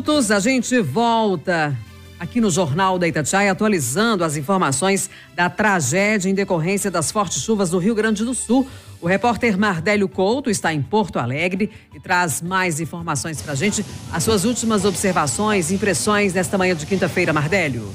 minutos, a gente volta aqui no Jornal da Itatiaia, atualizando as informações da tragédia em decorrência das fortes chuvas do Rio Grande do Sul. O repórter Mardélio Couto está em Porto Alegre e traz mais informações para a gente. As suas últimas observações, impressões nesta manhã de quinta-feira, Mardélio.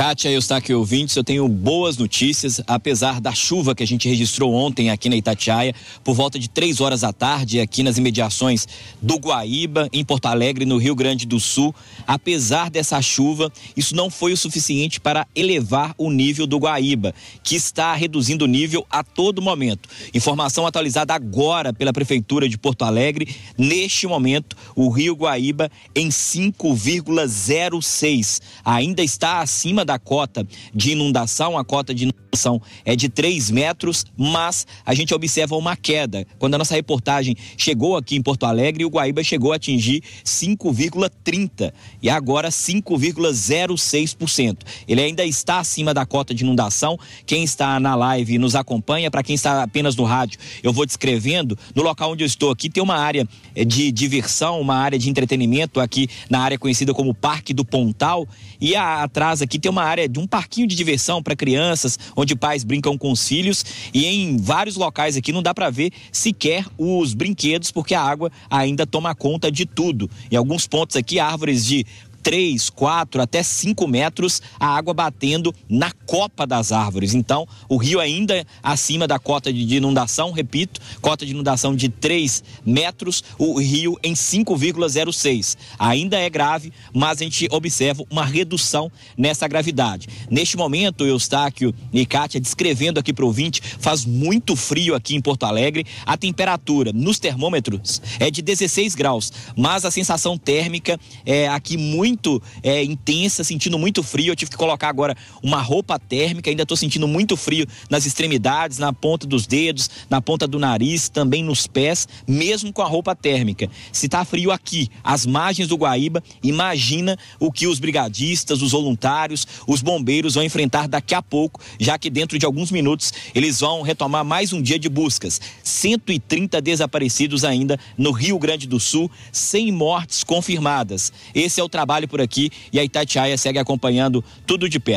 Kátia, Eustáquio e ouvintes, eu tenho boas notícias. Apesar da chuva que a gente registrou ontem aqui na Itatiaia, por volta de três horas da tarde, aqui nas imediações do Guaíba, em Porto Alegre, no Rio Grande do Sul, apesar dessa chuva, isso não foi o suficiente para elevar o nível do Guaíba, que está reduzindo o nível a todo momento. Informação atualizada agora pela Prefeitura de Porto Alegre. Neste momento, o Rio Guaíba em 5,06. Ainda está acima da da cota de inundação, a cota de inundação é de 3 metros, mas a gente observa uma queda. Quando a nossa reportagem chegou aqui em Porto Alegre, o Guaíba chegou a atingir 5,30 e agora 5,06%. Ele ainda está acima da cota de inundação. Quem está na live nos acompanha, para quem está apenas no rádio, eu vou descrevendo. No local onde eu estou aqui tem uma área eh, de diversão, uma área de entretenimento aqui na área conhecida como Parque do Pontal e a, atrás aqui tem uma uma área de um parquinho de diversão para crianças, onde pais brincam com os filhos e em vários locais aqui não dá para ver sequer os brinquedos porque a água ainda toma conta de tudo. Em alguns pontos aqui árvores de 3, 4, até 5 metros a água batendo na copa das árvores. Então, o rio ainda acima da cota de inundação, repito, cota de inundação de 3 metros, o rio em 5,06. Ainda é grave, mas a gente observa uma redução nessa gravidade. Neste momento, Eustáquio e Kátia descrevendo aqui para o ouvinte, faz muito frio aqui em Porto Alegre. A temperatura nos termômetros é de 16 graus, mas a sensação térmica é aqui muito muito é, intensa, sentindo muito frio. Eu tive que colocar agora uma roupa térmica, ainda estou sentindo muito frio nas extremidades, na ponta dos dedos, na ponta do nariz, também nos pés, mesmo com a roupa térmica. Se está frio aqui, às margens do Guaíba, imagina o que os brigadistas, os voluntários, os bombeiros vão enfrentar daqui a pouco, já que dentro de alguns minutos eles vão retomar mais um dia de buscas. 130 desaparecidos ainda no Rio Grande do Sul, sem mortes confirmadas. Esse é o trabalho trabalho por aqui e a Itatiaia segue acompanhando tudo de perto.